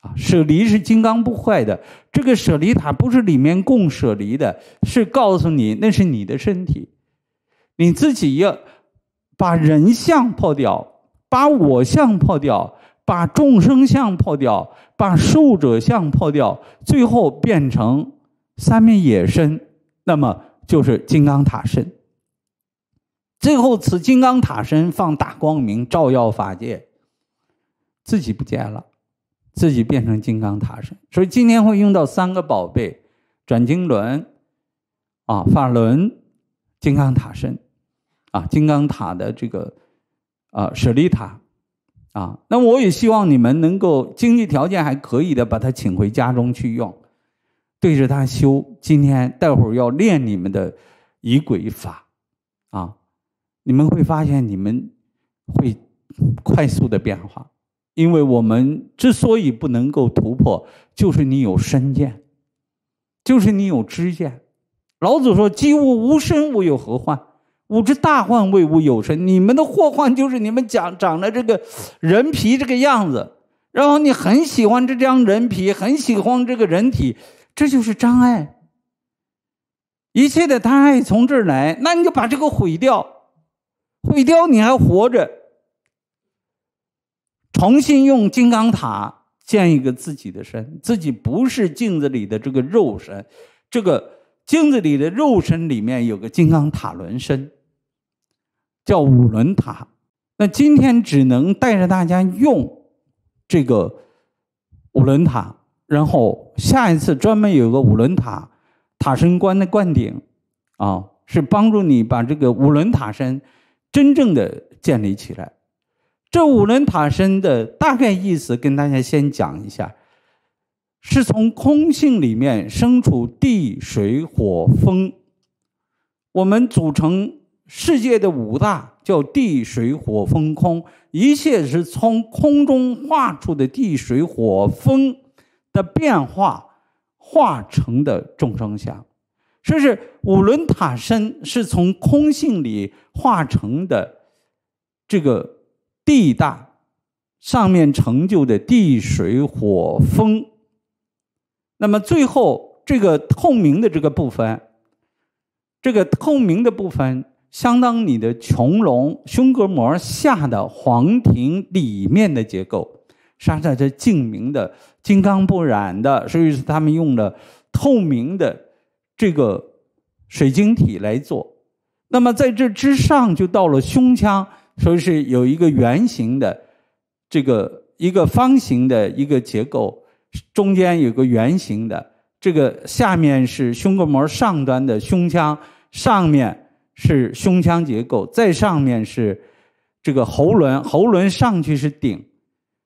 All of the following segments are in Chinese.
啊，舍离是金刚不坏的。这个舍利塔不是里面供舍离的，是告诉你那是你的身体。你自己要把人相破掉，把我相破掉，把众生相破掉，把受者相破掉，最后变成三面野身，那么就是金刚塔身。最后，此金刚塔身放大光明，照耀法界，自己不见了。自己变成金刚塔身，所以今天会用到三个宝贝：转经轮，啊，法轮，金刚塔身，啊，金刚塔的这个啊舍利塔，啊。那我也希望你们能够经济条件还可以的，把它请回家中去用，对着它修。今天待会儿要练你们的仪轨法，啊，你们会发现你们会快速的变化。因为我们之所以不能够突破，就是你有身见，就是你有知见。老子说：“积物无身，吾有何患？吾之大患未吾有身。”你们的祸患就是你们长长的这个人皮这个样子，然后你很喜欢这张人皮，很喜欢这个人体，这就是障碍。一切的贪爱从这儿来，那你就把这个毁掉，毁掉你还活着。重新用金刚塔建一个自己的身，自己不是镜子里的这个肉身，这个镜子里的肉身里面有个金刚塔轮身，叫五轮塔。那今天只能带着大家用这个五轮塔，然后下一次专门有个五轮塔塔身观的灌顶，啊，是帮助你把这个五轮塔身真正的建立起来。这五轮塔身的大概意思，跟大家先讲一下，是从空性里面生出地水火风，我们组成世界的五大叫地水火风空，一切是从空中化出的地水火风的变化化成的众生相，说是五轮塔身是从空性里化成的，这个。地大，上面成就的地水火风，那么最后这个透明的这个部分，这个透明的部分相当你的穹隆胸膈膜下的黄庭里面的结构，沙际上这净明的金刚不染的，所以说他们用了透明的这个水晶体来做，那么在这之上就到了胸腔。说是有一个圆形的，这个一个方形的一个结构，中间有个圆形的，这个下面是胸膈膜上端的胸腔，上面是胸腔结构，再上面是这个喉轮，喉轮上去是顶，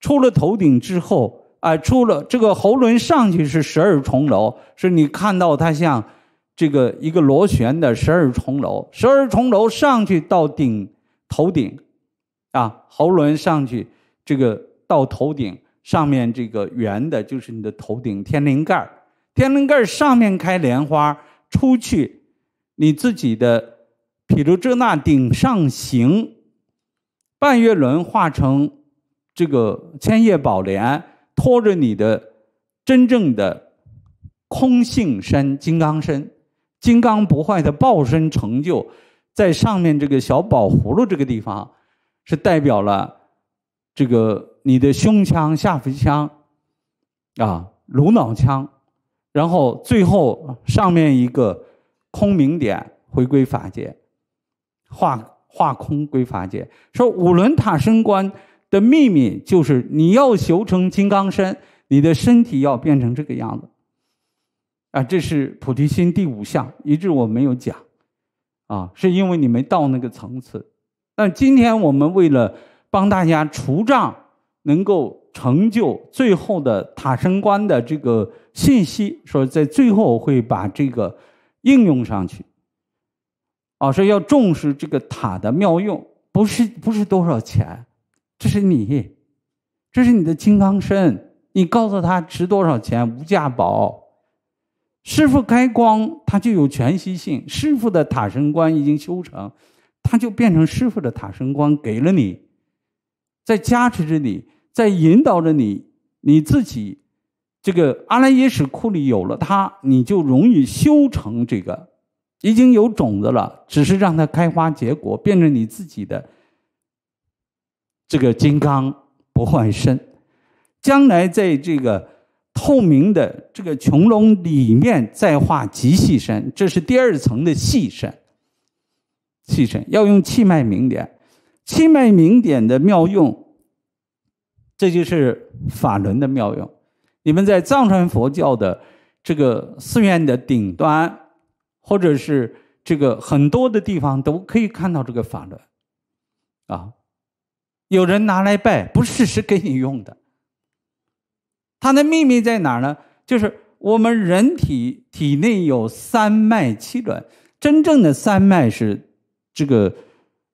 出了头顶之后，啊，出了这个喉轮上去是十二重楼，是你看到它像这个一个螺旋的十二重楼，十二重楼上去到顶。头顶啊，喉轮上去，这个到头顶上面，这个圆的，就是你的头顶天灵盖儿。天灵盖儿上面开莲花，出去你自己的毗卢遮那顶上行，半月轮化成这个千叶宝莲，托着你的真正的空性身、金刚身、金刚不坏的报身成就。在上面这个小宝葫芦这个地方，是代表了这个你的胸腔、下腹腔，啊，颅脑腔，然后最后上面一个空明点回归法界，化化空归法界。说五轮塔身观的秘密就是你要修成金刚身，你的身体要变成这个样子，啊，这是菩提心第五项，一直我没有讲。啊，是因为你没到那个层次。那今天我们为了帮大家除障，能够成就最后的塔身观的这个信息，说在最后会把这个应用上去。啊，所以要重视这个塔的妙用，不是不是多少钱，这是你，这是你的金刚身，你告诉他值多少钱，无价宝。师傅开光，他就有全息性。师傅的塔神观已经修成，他就变成师傅的塔神观，给了你，在加持着你，在引导着你。你自己这个阿赖耶识库里有了它，你就容易修成这个，已经有种子了，只是让它开花结果，变成你自己的这个金刚不坏身，将来在这个。透明的这个穹窿里面再画极细深，这是第二层的细深。细神要用气脉明点，气脉明点的妙用，这就是法轮的妙用。你们在藏传佛教的这个寺院的顶端，或者是这个很多的地方都可以看到这个法轮。啊，有人拿来拜，不是是给你用的。它的秘密在哪儿呢？就是我们人体体内有三脉七轮，真正的三脉是这个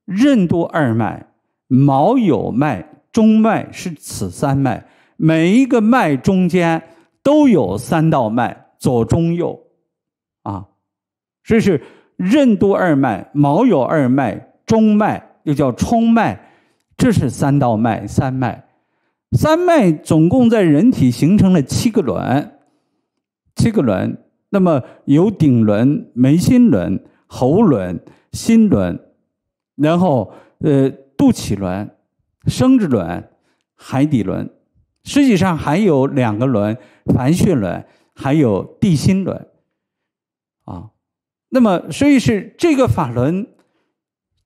任督二脉、毛有脉、中脉是此三脉，每一个脉中间都有三道脉，左中右，啊，这是任督二脉、毛有二脉、中脉又叫冲脉，这是三道脉三脉。三脉总共在人体形成了七个轮，七个轮，那么有顶轮、眉心轮、喉轮、心轮，然后呃肚脐轮、生殖轮、海底轮，实际上还有两个轮：凡穴轮还有地心轮。啊，那么所以是这个法轮，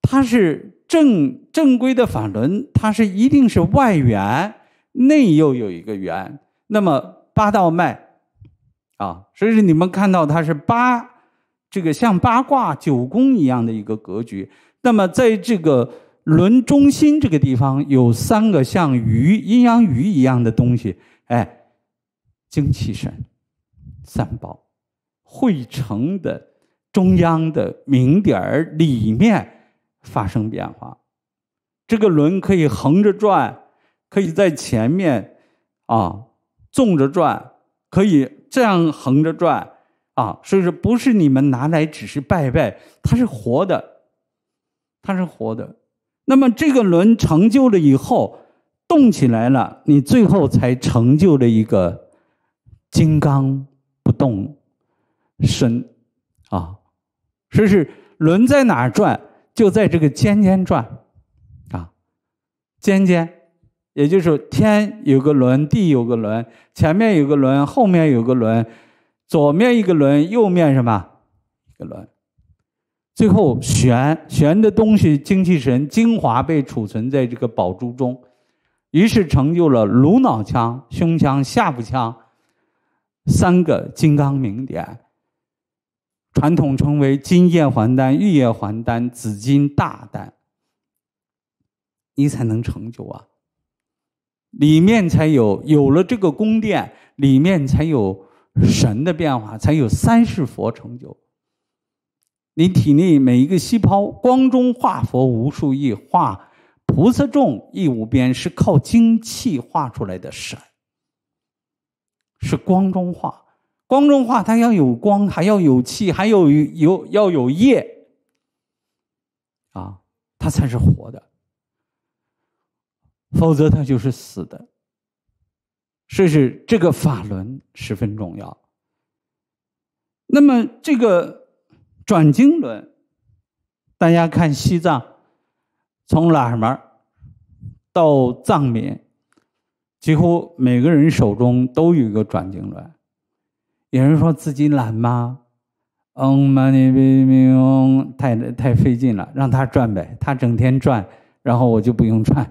它是正正规的法轮，它是一定是外缘。内又有一个圆，那么八道脉，啊，所以说你们看到它是八，这个像八卦九宫一样的一个格局。那么在这个轮中心这个地方，有三个像鱼阴阳鱼一样的东西，哎，精气神三宝汇成的中央的明点儿里面发生变化，这个轮可以横着转。可以在前面，啊，纵着转；可以这样横着转，啊，所以说不是你们拿来只是拜拜，它是活的，它是活的。那么这个轮成就了以后，动起来了，你最后才成就了一个金刚不动身，啊，所以是轮在哪儿转，就在这个尖尖转，啊，尖尖。也就是天有个轮，地有个轮，前面有个轮，后面有个轮，左面一个轮，右面什么一个轮，最后玄玄的东西，精气神精华被储存在这个宝珠中，于是成就了颅脑腔、胸腔、下部腔三个金刚名点，传统称为金叶还丹、玉叶还丹、紫金大丹，你才能成就啊。里面才有，有了这个宫殿，里面才有神的变化，才有三世佛成就。你体内每一个细胞，光中化佛无数亿，化菩萨众亦无边，是靠精气化出来的神，是光中化，光中化，它要有光，还要有气，还有有要有业，啊，它才是活的。否则，他就是死的。所以这个法轮十分重要。那么，这个转经轮，大家看西藏，从喇嘛到藏民，几乎每个人手中都有一个转经轮。有人说自己懒吗？嗯嘛呢呗咪吽，太太费劲了，让他转呗，他整天转，然后我就不用转。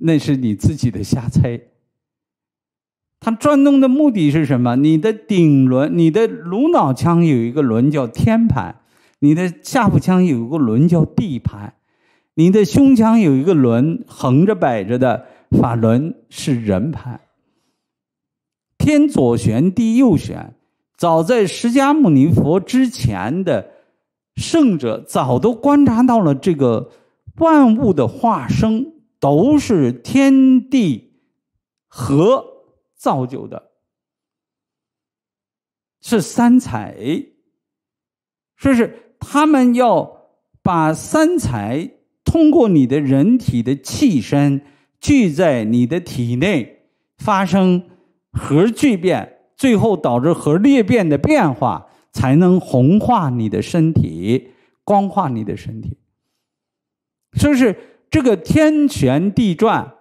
那是你自己的瞎猜。它转动的目的是什么？你的顶轮、你的颅脑腔有一个轮叫天盘，你的下腹腔有一个轮叫地盘，你的胸腔有一个轮横着摆着的法轮是人盘。天左旋，地右旋。早在释迦牟尼佛之前的圣者，早都观察到了这个万物的化生。都是天地合造就的，是三才，说是他们要把三才通过你的人体的气身聚在你的体内，发生核聚变，最后导致核裂变的变化，才能红化你的身体，光化你的身体，说是。这个天旋地转，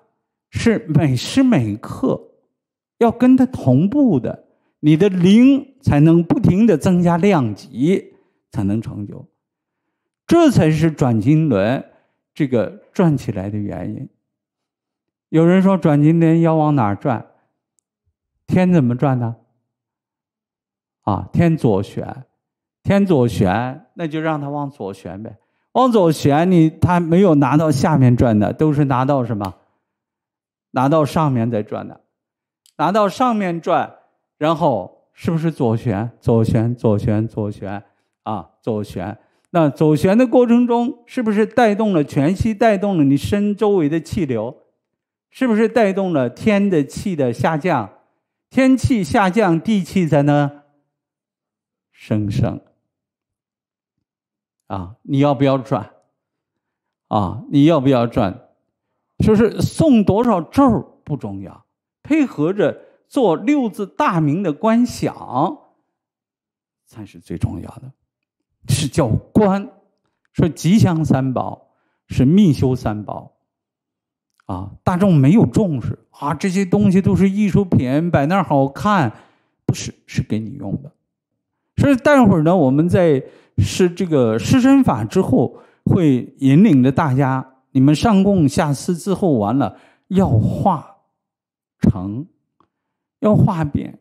是每时每刻要跟它同步的，你的灵才能不停的增加量级，才能成就，这才是转经轮这个转起来的原因。有人说转经轮要往哪儿转？天怎么转呢？啊，天左旋，天左旋，那就让它往左旋呗。往左旋，你他没有拿到下面转的，都是拿到什么？拿到上面再转的，拿到上面转，然后是不是左旋？左旋，左旋，左旋，啊，左旋。那左旋的过程中，是不是带动了全息？带动了你身周围的气流，是不是带动了天的气的下降？天气下降，地气才能升升。啊，你要不要转？啊，你要不要转？就是送多少咒不重要，配合着做六字大明的观想才是最重要的。是叫观，说吉祥三宝是命修三宝。啊，大众没有重视啊，这些东西都是艺术品，摆那儿好看，不是是给你用的。所以待会儿呢，我们在。是这个湿身法之后，会引领着大家，你们上供下思之后，完了要化成，要化变，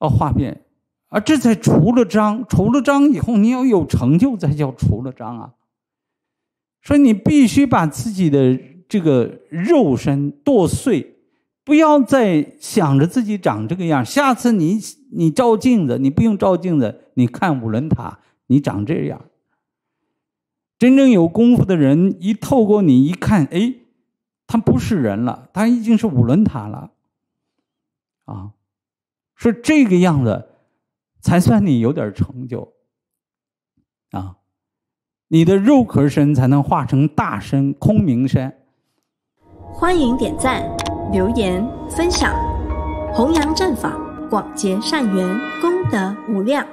要化变，啊，这才除了章，除了章以后，你要有成就才叫除了章啊。所以你必须把自己的这个肉身剁碎。不要再想着自己长这个样。下次你你照镜子，你不用照镜子，你看五轮塔，你长这样。真正有功夫的人，一透过你一看，哎，他不是人了，他已经是五轮塔了。啊，是这个样子才算你有点成就。啊，你的肉壳身才能化成大身空明身。欢迎点赞。留言分享，弘扬正法，广结善缘，功德无量。